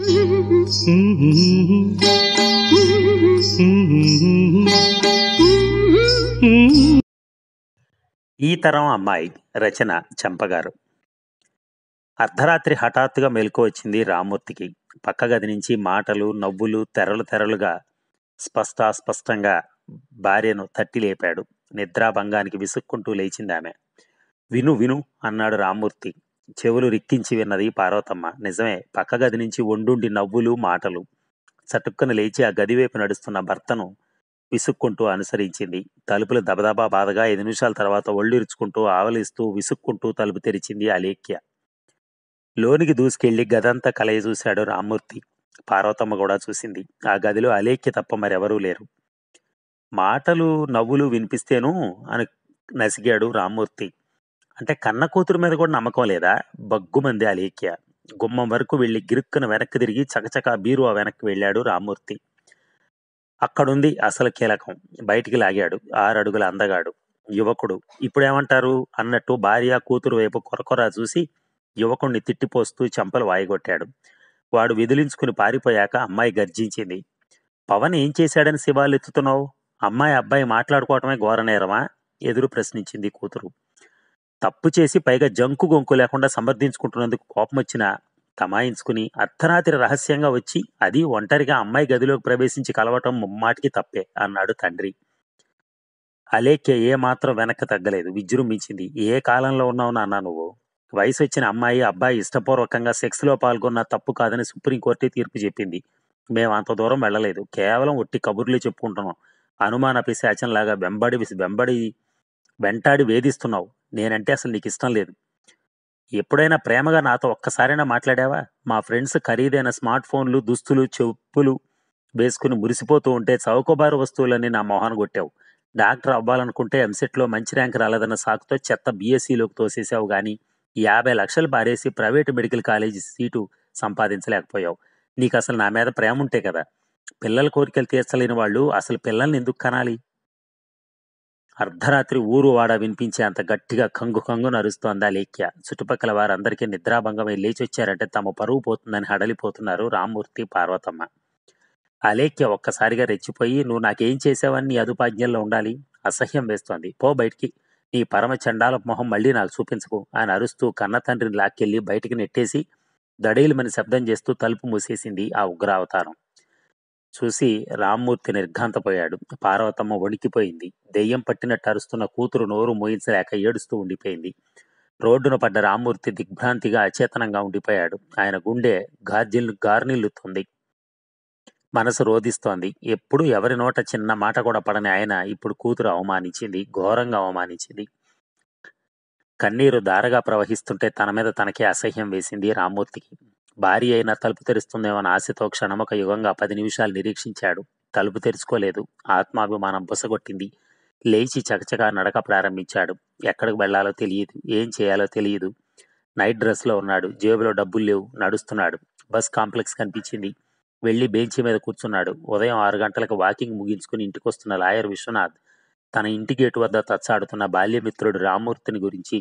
ఈ తరం అమ్మాయి రచన చంపగారు అర్ధరాత్రి హఠాత్తుగా మెలకు వచ్చింది రామ్మూర్తికి పక్క గది నుంచి మాటలు నవ్వులు తెరలు తెరలుగా స్పష్టాస్పష్టంగా భార్యను తట్టి లేపాడు నిద్రాభంగానికి విసుక్కుంటూ లేచిందామె విను విను అన్నాడు రామ్మూర్తి చెవులు రిక్కించి విన్నది పార్వతమ్మ నిజమే పక్క గది నుంచి ఒండుండి నవ్వులు మాటలు చటుక్కన లేచి ఆ గదివైపు నడుస్తున్న భర్తను విసుక్కుంటూ అనుసరించింది తలుపులు దబదబా బాధగా ఐదు నిమిషాల తర్వాత ఒళ్ళిరుచుకుంటూ ఆవలిస్తూ విసుక్కుంటూ తలుపు తెరిచింది అలేఖ్య లోనికి దూసుకెళ్లి గదంతా కలయి చూశాడు రామ్మూర్తి పార్వతమ్మ కూడా చూసింది ఆ గదిలో అలేఖ్య తప్ప మరెవరూ లేరు మాటలు నవ్వులు వినిపిస్తేను అని నసిగాడు రామ్మూర్తి అంటే కన్న కూతురు మీద కూడా నమ్మకం లేదా బగ్గుమంది అలీక్య గుమ్మం వరకు వెళ్ళి గిరుక్కున వెనక్కి తిరిగి బీరు బీరువా వెనక్కి వెళ్ళాడు రామూర్తి అక్కడుంది అసలు కీలకం బయటికి లాగాడు ఆరు అడుగుల అందగాడు యువకుడు ఇప్పుడేమంటారు అన్నట్టు భార్య కూతురు వైపు కొరకొరా చూసి యువకుణ్ణి తిట్టిపోస్తూ చెంపలు వాయిగొట్టాడు వాడు విదిలించుకుని పారిపోయాక అమ్మాయి గర్జించింది పవన్ ఏం చేశాడని ఎత్తుతున్నావు అమ్మాయి అబ్బాయి మాట్లాడుకోవటమే నేరమా ఎదురు ప్రశ్నించింది కూతురు తప్పు చేసి పైగా జంకు గొంకు లేకుండా సమర్థించుకుంటున్నందుకు కోపం వచ్చిన తమాయించుకుని అర్ధరాత్రి రహస్యంగా వచ్చి అది ఒంటరిగా అమ్మాయి గదిలోకి ప్రవేశించి కలవటం ముమ్మాటికి తప్పే అన్నాడు తండ్రి అలేఖ్య ఏమాత్రం వెనక్కి తగ్గలేదు విజృంభించింది ఏ కాలంలో ఉన్నావు నాన్న నువ్వు వయసు వచ్చిన అమ్మాయి అబ్బాయి ఇష్టపూర్వకంగా సెక్స్లో పాల్గొన్న తప్పు కాదని సుప్రీంకోర్టు తీర్పు చెప్పింది మేము అంత దూరం వెళ్ళలేదు కేవలం ఒట్టి కబుర్లు చెప్పుకుంటున్నాం అనుమాన లాగా వెంబడి వెంబడి వెంటాడి వేధిస్తున్నావు నేనంటే అసలు నీకు ఇష్టం లేదు ఎప్పుడైనా ప్రేమగా నాతో ఒక్కసారైనా మాట్లాడావా మా ఫ్రెండ్స్ ఖరీదైన స్మార్ట్ ఫోన్లు దుస్తులు చెప్పులు వేసుకుని మురిసిపోతూ ఉంటే చౌకబారు వస్తువులని నా మొహాన్ కొట్టావు డాక్టర్ అవ్వాలనుకుంటే ఎంసెట్లో మంచి ర్యాంక్ రాలేదన్న సాకుతో చెత్త బీఎస్సీలోకి తోసేసావు కానీ యాభై లక్షలు పారేసి ప్రైవేటు మెడికల్ కాలేజీ సీటు సంపాదించలేకపోయావు నీకు అసలు నా మీద ప్రేమ ఉంటే కదా పిల్లల కోరికలు తీర్చలేని వాళ్ళు అసలు పిల్లల్ని ఎందుకు కనాలి అర్ధరాత్రి ఊరు వాడ వినిపించే అంత గట్టిగా కంగు కంగు నరుస్తోంది ఆ లేఖ్య చుట్టుపక్కల వారందరికీ నిద్రాభంగమై లేచొచ్చారంటే తమ పరువు పోతుందని హడలిపోతున్నారు రామ్మూర్తి పార్వతమ్మ అలేఖ్య ఒక్కసారిగా రెచ్చిపోయి నువ్వు నాకేం చేసావని నీ అదుపాజ్ఞల్లో ఉండాలి అసహ్యం వేస్తోంది పో బయటికి నీ పరమ చండాల మొహం మళ్ళీ నాకు చూపించకు ఆయన అరుస్తూ కన్న తండ్రిని లాక్కెళ్ళి బయటికి నెట్టేసి మని శబ్దం చేస్తూ తలుపు మూసేసింది ఆ ఉగ్రావతారం చూసి రామ్మూర్తి నిర్ఘాంతపోయాడు. పార్వతమ్మ వణికిపోయింది. దెయ్యం పట్టినట్టు అరుస్తున్న కూతురు నోరు మూయించలేక ఏడుస్తూ ఉండిపోయింది రోడ్డున పడ్డ రామ్మూర్తి దిగ్భ్రాంతిగా అచేతనంగా ఉండిపోయాడు ఆయన గుండె గార్జిల్ గార్నిల్లుతుంది మనసు రోధిస్తోంది ఎప్పుడు ఎవరి నోట చిన్న మాట కూడా పడని ఆయన ఇప్పుడు కూతురు అవమానించింది. ఘోరంగా అవమానించింది. కన్నీరు దారగా ప్రవహిస్తుంటే తన మీద తనకే అసహ్యం వేసింది రామ్మూర్తికి. భార్య అయినా తలుపు తెరుస్తుందేమన్న ఆశతో క్షణమొక యుగంగా పది నిమిషాలు నిరీక్షించాడు తలుపు తెరుచుకోలేదు ఆత్మాభిమానం బుసగొట్టింది లేచి చకచకా నడక ప్రారంభించాడు ఎక్కడికి వెళ్లాలో తెలియదు ఏం చేయాలో తెలియదు నైట్ డ్రెస్లో ఉన్నాడు జేబులో డబ్బులు లేవు నడుస్తున్నాడు బస్ కాంప్లెక్స్ కనిపించింది వెళ్లి బెంచి మీద కూర్చున్నాడు ఉదయం ఆరు గంటలకు వాకింగ్ ముగించుకుని వస్తున్న లాయర్ విశ్వనాథ్ తన ఇంటి గేటు వద్ద తచ్చాడుతున్న బాల్యమిత్రుడు రామ్మూర్తిని గురించి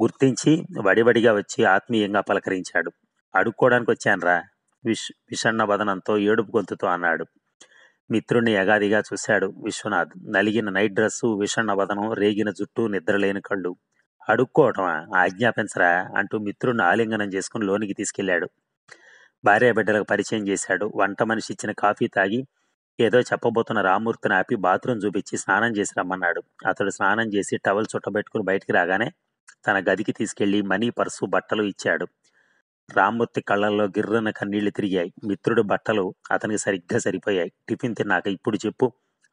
గుర్తించి వడివడిగా వచ్చి ఆత్మీయంగా పలకరించాడు అడుక్కోవడానికి వచ్చానురా విష్ విషన్న వదనంతో ఏడుపు గొంతుతో అన్నాడు మిత్రుణ్ణి యగాదిగా చూశాడు విశ్వనాథ్ నలిగిన నైట్ డ్రెస్సు విషన్న వదనం రేగిన జుట్టు నిద్రలేని కళ్ళు అడుక్కోవటం ఆజ్ఞాపించరా అంటూ మిత్రుణ్ణి ఆలింగనం చేసుకుని లోనికి తీసుకెళ్లాడు భార్య బిడ్డలకు పరిచయం చేశాడు వంట మనిషి ఇచ్చిన కాఫీ తాగి ఏదో చెప్పబోతున్న రామూర్తిని ఆపి బాత్రూమ్ చూపించి స్నానం చేసి రమ్మన్నాడు అతడు స్నానం చేసి టవల్ చుట్టబెట్టుకుని బయటికి రాగానే తన గదికి తీసుకెళ్లి మనీ పర్సు బట్టలు ఇచ్చాడు రామ్మూర్తి కళ్ళల్లో గిర్రన కన్నీళ్లు తిరిగాయి మిత్రుడు బట్టలు అతనికి సరిగ్గా సరిపోయాయి టిఫిన్ తిన్నాక ఇప్పుడు చెప్పు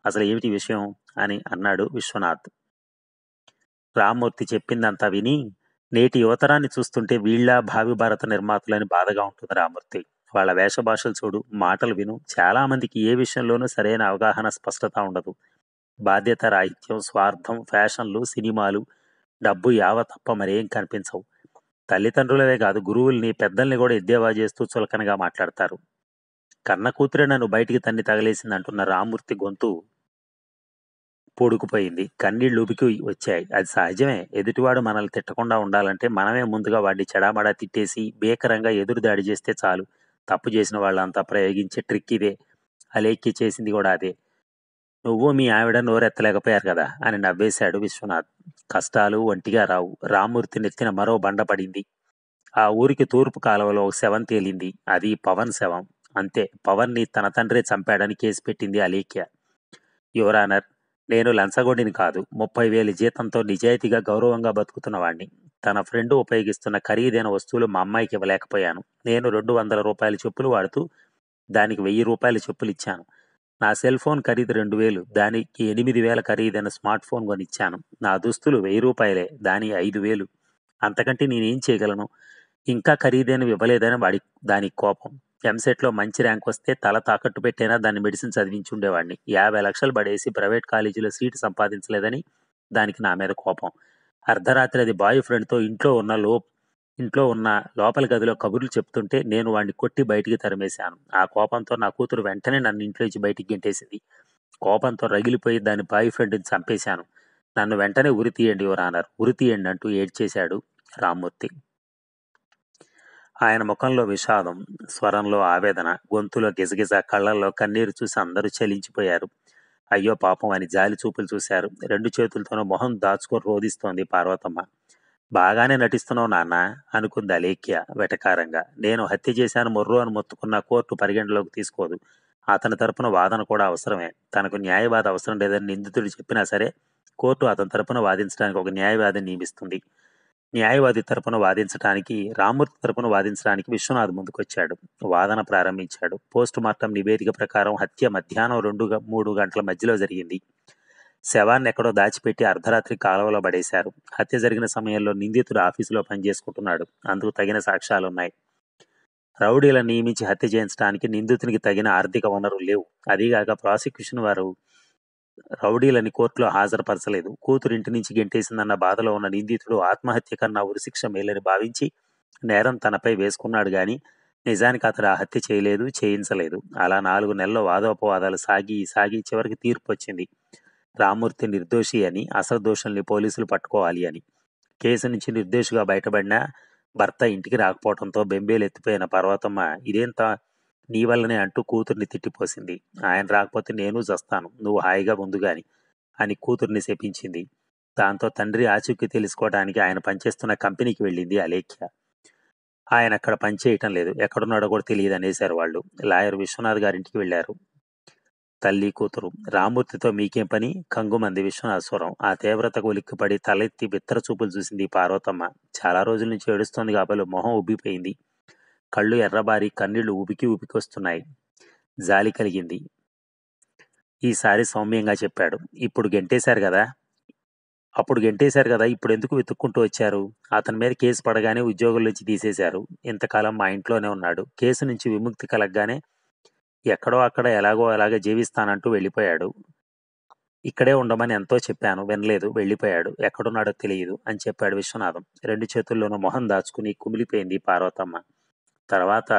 అసలు ఏమిటి విషయం అని అన్నాడు విశ్వనాథ్ రామ్మూర్తి చెప్పిందంతా విని నేటి యువతరాన్ని చూస్తుంటే వీళ్ళ భావి భారత నిర్మాతలని బాధగా ఉంటుంది రామ్మూర్తి వాళ్ళ వేషభాషలు చూడు మాటలు విను చాలామందికి ఏ విషయంలోనూ సరైన అవగాహన స్పష్టత ఉండదు బాధ్యత రాహిత్యం స్వార్థం ఫ్యాషన్లు సినిమాలు డబ్బు యావ తప్ప మరేం కనిపించవు తల్లిదండ్రులవే కాదు గురువుల్ని పెద్దల్ని కూడా ఎద్దేవా చేస్తూ చులకనగా మాట్లాడతారు కన్న కూతురే నన్ను బయటికి తన్ని తగలేసింది అంటున్న రామూర్తి గొంతు పొడుకుపోయింది కన్నీళ్ళు ఉబికి వచ్చాయి అది సహజమే ఎదుటివాడు మనల్ని తిట్టకుండా ఉండాలంటే మనమే ముందుగా వాడిని చెడామడా తిట్టేసి భీకరంగా ఎదురు దాడి చేస్తే చాలు తప్పు చేసిన వాళ్ళంతా ప్రయోగించే ట్రిక్ ఇదే అలేక్కి చేసింది కూడా అదే నువ్వు మీ ఆవిడ నోరెత్తలేకపోయారు కదా అని నవ్వేశాడు విశ్వనాథ్ కష్టాలు ఒంటిగా రావు రామ్మూర్తి నెత్తిన మరో బండ పడింది ఆ ఊరికి తూర్పు కాలువలో శవం తేలింది అది పవన్ శవం అంతే పవన్ని తన తండ్రే చంపాడని కేసు పెట్టింది అలీఖ్య యువరానర్ నేను లంచగొండిని కాదు ముప్పై వేలు జీతంతో నిజాయితీగా గౌరవంగా బతుకుతున్నవాణ్ణి తన ఫ్రెండ్ ఉపయోగిస్తున్న ఖరీదైన వస్తువులు మా అమ్మాయికి ఇవ్వలేకపోయాను నేను రెండు వందల రూపాయల చెప్పులు వాడుతూ దానికి వెయ్యి రూపాయల చెప్పులు ఇచ్చాను నా సెల్ ఫోన్ ఖరీదు రెండు వేలు దానికి ఎనిమిది వేల ఖరీదైన స్మార్ట్ ఫోన్ కొనిచ్చాను నా దుస్తులు వెయ్యి రూపాయలే దాని ఐదు వేలు అంతకంటే నేనేం చేయగలను ఇంకా ఖరీదైనవి ఇవ్వలేదని వాడి దానికి కోపం ఎంసెట్లో మంచి ర్యాంక్ వస్తే తల తాకట్టు పెట్టైనా దాన్ని మెడిసిన్ చదివించి ఉండేవాడిని యాభై లక్షలు పడేసి ప్రైవేట్ కాలేజీలో సీటు సంపాదించలేదని దానికి నా మీద కోపం అర్ధరాత్రి అది బాయ్ ఫ్రెండ్తో ఇంట్లో ఉన్న లోప్ ఇంట్లో ఉన్న లోపల గదిలో కబుర్లు చెప్తుంటే నేను వాడిని కొట్టి బయటికి తరిమేశాను ఆ కోపంతో నా కూతురు వెంటనే నన్ను ఇంట్లోంచి బయటికి గెంటేసింది కోపంతో రగిలిపోయి దాని బాయ్ ఫ్రెండ్ని చంపేశాను నన్ను వెంటనే ఉరి తీయండి ఓ రానర్ ఉరి తీయండి అంటూ ఏడ్చేశాడు రామ్మూర్తి ఆయన ముఖంలో విషాదం స్వరంలో ఆవేదన గొంతులో గిజగిజ కళ్ళల్లో కన్నీరు చూసి అందరూ చలించిపోయారు అయ్యో పాపం అని జాలి చూపులు చూశారు రెండు చేతులతోనూ మొహం దాచుకొని రోధిస్తోంది పార్వతమ్మ బాగానే నటిస్తున్నావు నాన్న అనుకుంది అలేఖ్య వెటకారంగా నేను హత్య చేశాను మొర్రు అని మొత్తుకున్న కోర్టు పరిగణలోకి తీసుకోదు అతని తరపున వాదన కూడా అవసరమే తనకు న్యాయవాద అవసరం లేదని నిందితుడు చెప్పినా సరే కోర్టు అతని తరపున వాదించడానికి ఒక న్యాయవాది నియమిస్తుంది న్యాయవాది తరపున వాదించడానికి రామ్మూర్తి తరపున వాదించడానికి విశ్వనాథ్ ముందుకొచ్చాడు వాదన ప్రారంభించాడు పోస్ట్ మార్టం నివేదిక ప్రకారం హత్య మధ్యాహ్నం రెండు మూడు గంటల మధ్యలో జరిగింది శవాన్ని ఎక్కడో దాచిపెట్టి అర్ధరాత్రి కాలువలో పడేశారు హత్య జరిగిన సమయంలో నిందితుడు ఆఫీసులో పనిచేసుకుంటున్నాడు అందుకు తగిన సాక్ష్యాలున్నాయి రౌడీలను నియమించి హత్య చేయించడానికి నిందితునికి తగిన ఆర్థిక వనరులు లేవు అదీగాక ప్రాసిక్యూషన్ వారు రౌడీలని కోర్టులో హాజరుపరచలేదు కూతురు ఇంటి నుంచి గెంటేసిందన్న బాధలో ఉన్న నిందితుడు ఆత్మహత్య కన్నా ఉరిశిక్ష మేలని భావించి నేరం తనపై వేసుకున్నాడు కానీ నిజానికి అతడు ఆ హత్య చేయలేదు చేయించలేదు అలా నాలుగు నెలల వాదోపవాదాలు సాగి సాగి చివరికి తీర్పు వచ్చింది రామ్మూర్తి నిర్దోషి అని అసలు దోషుల్ని పోలీసులు పట్టుకోవాలి అని కేసు నుంచి నిర్దోషిగా బయటపడిన భర్త ఇంటికి రాకపోవడంతో బెంబేలు ఎత్తిపోయిన పర్వతమ్మ ఇదేంత నీ వల్లనే అంటూ కూతుర్ని తిట్టిపోసింది ఆయన రాకపోతే నేను చస్తాను నువ్వు హాయిగా ముందుగాని అని కూతుర్ని శపించింది దాంతో తండ్రి ఆచూకీ తెలుసుకోవడానికి ఆయన పనిచేస్తున్న కంపెనీకి వెళ్ళింది అలేఖ్య ఆయన అక్కడ పనిచేయటం లేదు ఎక్కడున్నాడో కూడా తెలియదు అనేశారు వాళ్ళు లాయర్ విశ్వనాథ్ గారింటికి వెళ్ళారు తల్లి కూతురు రామూర్తితో మీకేం పని కంగుమంది విశ్వనాథ్వరం ఆ తీవ్రతకు ఉలిక్కిపడి తలెత్తి బిత్తర చూపులు చూసింది పార్వతమ్మ చాలా రోజుల నుంచి ఏడుస్తోంది కాబట్టి మొహం ఉబ్బిపోయింది కళ్ళు ఎర్రబారి కన్నీళ్లు ఉబికి వస్తున్నాయి జాలి కలిగింది ఈసారి సౌమ్యంగా చెప్పాడు ఇప్పుడు గెంటేశారు కదా అప్పుడు గెంటేశారు కదా ఇప్పుడు ఎందుకు వెతుక్కుంటూ వచ్చారు అతని మీద కేసు పడగానే ఉద్యోగుల నుంచి తీసేశారు ఇంతకాలం మా ఇంట్లోనే ఉన్నాడు కేసు నుంచి విముక్తి కలగగానే ఎక్కడో అక్కడ ఎలాగో అలాగే జీవిస్తానంటూ వెళ్ళిపోయాడు ఇక్కడే ఉండమని ఎంతో చెప్పాను వినలేదు వెళ్ళిపోయాడు ఎక్కడున్నాడో తెలియదు అని చెప్పాడు విశ్వనాథం రెండు చేతుల్లోనూ మొహం దాచుకుని కుమిలిపోయింది పార్వతమ్మ తర్వాత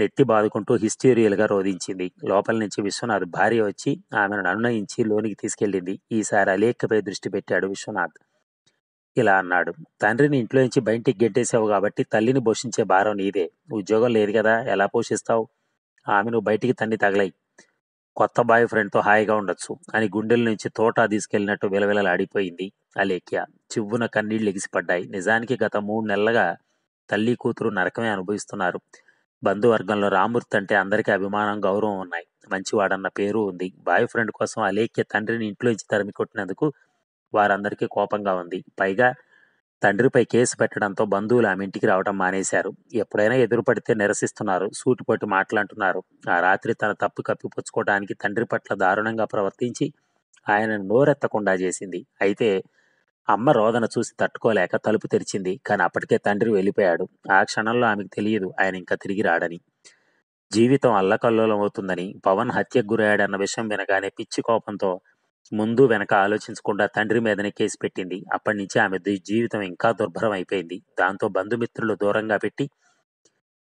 నెత్తి బాదుకుంటూ హిస్టీరియల్గా రోధించింది లోపల నుంచి విశ్వనాథ్ భార్య వచ్చి ఆమెను అనునయించి లోనికి తీసుకెళ్ళింది ఈసారి అలేఖపై దృష్టి పెట్టాడు విశ్వనాథ్ ఇలా అన్నాడు తండ్రిని ఇంట్లో నుంచి బయటికి గెట్టేసావు కాబట్టి తల్లిని పోషించే భారం నీదే ఉద్యోగం లేదు కదా ఎలా పోషిస్తావు ఆమెను బయటికి తన్ని తగలాయి కొత్త బాయ్ ఫ్రెండ్తో హాయిగా ఉండొచ్చు అని గుండెల నుంచి తోటా తీసుకెళ్లినట్టు విలవిలలాడిపోయింది అలేఖ్య చివ్వున కన్నీళ్లు ఎగిసిపడ్డాయి నిజానికి గత మూడు నెలలుగా తల్లి కూతురు నరకమే అనుభవిస్తున్నారు బంధువర్గంలో రామూర్తి అంటే అందరికీ అభిమానం గౌరవం ఉన్నాయి మంచివాడన్న పేరు ఉంది బాయ్ ఫ్రెండ్ కోసం అలేఖ్య తండ్రిని ఇంట్లో ఇచ్చి తరిమి కొట్టినందుకు వారందరికీ కోపంగా ఉంది పైగా తండ్రిపై కేసు పెట్టడంతో బంధువులు ఆమె ఇంటికి రావడం మానేశారు. ఎప్పుడైనా ఎదురుపడితే నిరసిస్తున్నారు. సూటిపోటి మాట్లాడుతున్నారు ఆ రాత్రి తన తప్పు కప్పిపుచ్చుకోవడానికి తండ్రి పట్ల దారుణంగా ప్రవర్తించి ఆయన నోరెత్తకుండా చేసింది. అయితే అమ్మ రోదన చూసి తట్టుకోలేక తలుపు తెరిచింది. కానీ అప్పటికే తండ్రి వెళ్ళిపోయాడు. ఆ క్షణంలో ఆమెకు తెలియదు ఆయన ఇంకా తిరిగి రాడని. జీవితం అల్లకల్లోలం అవుతుందని పవన్ హత్యకు గురయ్యాడన్న విషయం వినగానే పిచ్చి కోపంతో ముందు వెనక ఆలోచించకుండా తండ్రి మీదనే కేసు పెట్టింది అప్పటి నుంచి ఆమె జీవితం ఇంకా దుర్భరం అయిపోయింది దాంతో బంధుమిత్రులు దూరంగా పెట్టి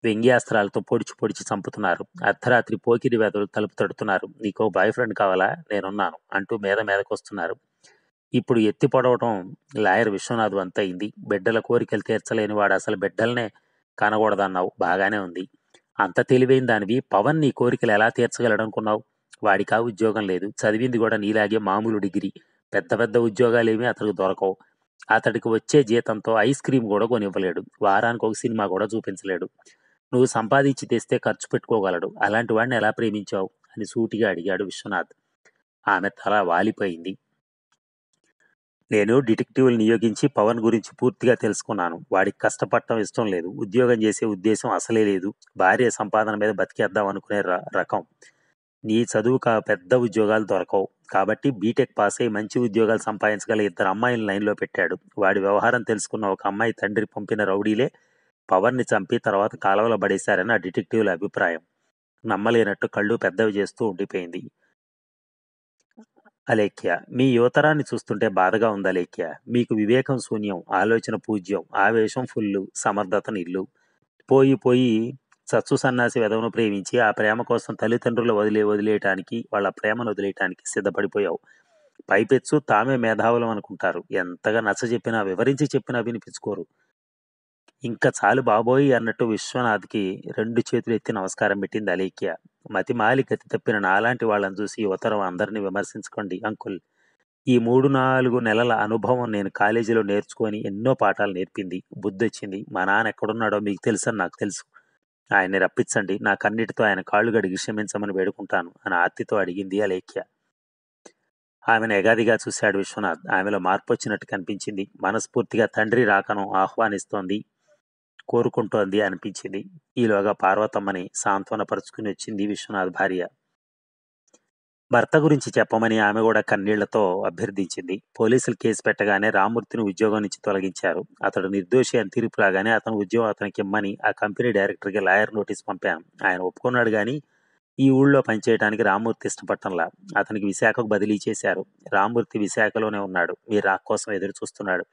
వ్యంగ్యాస్త్రాలతో పొడిచి పొడిచి చంపుతున్నారు అర్ధరాత్రి పోకిరి వేదలు తలుపు తడుతున్నారు నీకో బాయ్ ఫ్రెండ్ కావాలా నేనున్నాను అంటూ మీద మీదకొస్తున్నారు ఇప్పుడు ఎత్తి పొడవటం లాయర్ విశ్వనాథ్ అయింది బిడ్డల కోరికలు తీర్చలేని వాడు అసలు బిడ్డలనే కనకూడదన్నావు బాగానే ఉంది అంత తెలివైన దానివి పవన్ నీ కోరికలు ఎలా తీర్చగలడనుకున్నావు వాడికా ఉద్యోగం లేదు చదివింది కూడా నీలాగే మామూలు డిగ్రీ పెద్ద పెద్ద ఉద్యోగాలేమీ అతనికి దొరకవు అతడికి వచ్చే జీతంతో ఐస్ క్రీమ్ కూడా కొనివ్వలేడు వారానికి ఒక సినిమా కూడా చూపించలేడు నువ్వు సంపాదించి తెస్తే ఖర్చు పెట్టుకోగలడు అలాంటి వాడిని ఎలా ప్రేమించావు అని సూటిగా అడిగాడు విశ్వనాథ్ ఆమె తల వాలిపోయింది నేను డిటెక్టివ్లు నియోగించి పవన్ గురించి పూర్తిగా తెలుసుకున్నాను వాడికి కష్టపడటం ఇష్టం లేదు ఉద్యోగం చేసే ఉద్దేశం అసలే లేదు భార్య సంపాదన మీద బతికేద్దాం అనుకునే రకం నీ చదువుకు పెద్ద ఉద్యోగాలు దొరకవు కాబట్టి బీటెక్ పాస్ అయి మంచి ఉద్యోగాలు సంపాదించగల ఇద్దరు అమ్మాయిని లైన్లో పెట్టాడు వాడి వ్యవహారం తెలుసుకున్న ఒక అమ్మాయి తండ్రి పంపిన రౌడీలే పవర్ని చంపి తర్వాత కాలవలో పడేశారని ఆ డిటెక్టివ్ల అభిప్రాయం నమ్మలేనట్టు కళ్ళు పెద్దవి చేస్తూ ఉండిపోయింది అలేఖ్య మీ యువతరాన్ని చూస్తుంటే బాధగా ఉంది అలేఖ్య మీకు వివేకం శూన్యం ఆలోచన పూజ్యం ఆవేశం ఫుల్లు సమర్థత ఇల్లు పోయి పోయి సత్సు సన్నాసి వెదవను ప్రేమించి ఆ ప్రేమ కోసం తల్లిదండ్రులు వదిలే వదిలేయటానికి వాళ్ళ ప్రేమను వదిలేయటానికి సిద్ధపడిపోయావు పైపెచ్చు తామే మేధావులం అనుకుంటారు ఎంతగా నచ్చ చెప్పినా వివరించి చెప్పినా వినిపించుకోరు ఇంకా చాలు బాబోయి అన్నట్టు విశ్వనాథ్కి రెండు చేతులు ఎత్తి నమస్కారం పెట్టింది అలీక్య మతి గతి తప్పిన నాలాంటి వాళ్ళని చూసి ఉత్తరం అందరినీ విమర్శించుకోండి అంకుల్ ఈ మూడు నాలుగు నెలల అనుభవం నేను కాలేజీలో నేర్చుకొని ఎన్నో పాఠాలు నేర్పింది బుద్ధి వచ్చింది మా నాన్న ఎక్కడున్నాడో మీకు తెలుసని నాకు తెలుసు ఆయన్ని రప్పించండి నా కన్నిటితో ఆయన కాళ్ళు గడిగి క్షమించమని వేడుకుంటాను అని ఆర్తితో అడిగింది అలేఖ్య ఆమెను ఎగాదిగా చూశాడు విశ్వనాథ్ ఆమెలో మార్పు వచ్చినట్టు కనిపించింది మనస్ఫూర్తిగా తండ్రి రాకను ఆహ్వానిస్తోంది కోరుకుంటోంది అనిపించింది ఈలోగా పార్వతమ్మని సాంత్వనపరుచుకుని వచ్చింది విశ్వనాథ్ భార్య భర్త గురించి చెప్పమని ఆమె కూడా కన్నీళ్లతో అభ్యర్థించింది పోలీసులు కేసు పెట్టగానే రామ్మూర్తిని ఉద్యోగం నుంచి తొలగించారు అతడు నిర్దోషి అని తీర్పు రాగానే అతను ఉద్యోగం అతనికి ఇమ్మని ఆ కంపెనీ డైరెక్టర్కి లాయర్ నోటీస్ పంపాను ఆయన ఒప్పుకున్నాడు కానీ ఈ ఊళ్ళో పనిచేయడానికి రామ్మూర్తి ఇష్టపడటంలా అతనికి విశాఖకు బదిలీ చేశారు రామ్మూర్తి విశాఖలోనే ఉన్నాడు మీ రాక్ కోసం ఎదురు చూస్తున్నాడు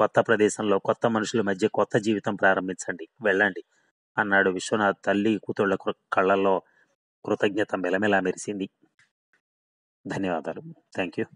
కొత్త ప్రదేశంలో కొత్త మనుషుల మధ్య కొత్త జీవితం ప్రారంభించండి వెళ్ళండి అన్నాడు విశ్వనాథ్ తల్లి కూతుళ్ళ కళ్ళల్లో కృతజ్ఞత మెలమెలా మెరిసింది धन्यवाद थैंक यू